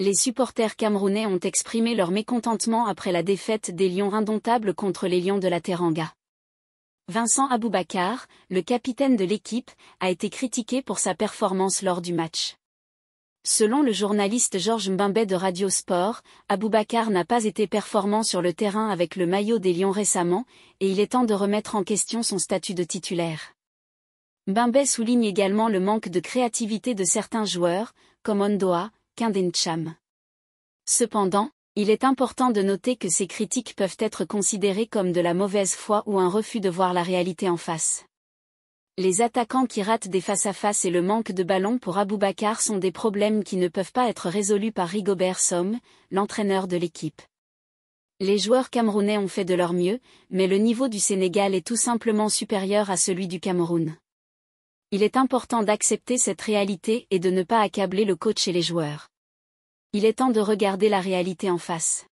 les supporters camerounais ont exprimé leur mécontentement après la défaite des Lions indomptables contre les Lions de la Teranga. Vincent Aboubakar, le capitaine de l'équipe, a été critiqué pour sa performance lors du match. Selon le journaliste Georges Mbembe de Radio Sport, Aboubakar n'a pas été performant sur le terrain avec le maillot des Lions récemment, et il est temps de remettre en question son statut de titulaire. Mbembe souligne également le manque de créativité de certains joueurs, comme Ondoa, d'Encham. Cependant, il est important de noter que ces critiques peuvent être considérées comme de la mauvaise foi ou un refus de voir la réalité en face. Les attaquants qui ratent des face-à-face et le manque de ballon pour Aboubakar sont des problèmes qui ne peuvent pas être résolus par Rigobert Somme, l'entraîneur de l'équipe. Les joueurs camerounais ont fait de leur mieux, mais le niveau du Sénégal est tout simplement supérieur à celui du Cameroun. Il est important d'accepter cette réalité et de ne pas accabler le coach et les joueurs. Il est temps de regarder la réalité en face.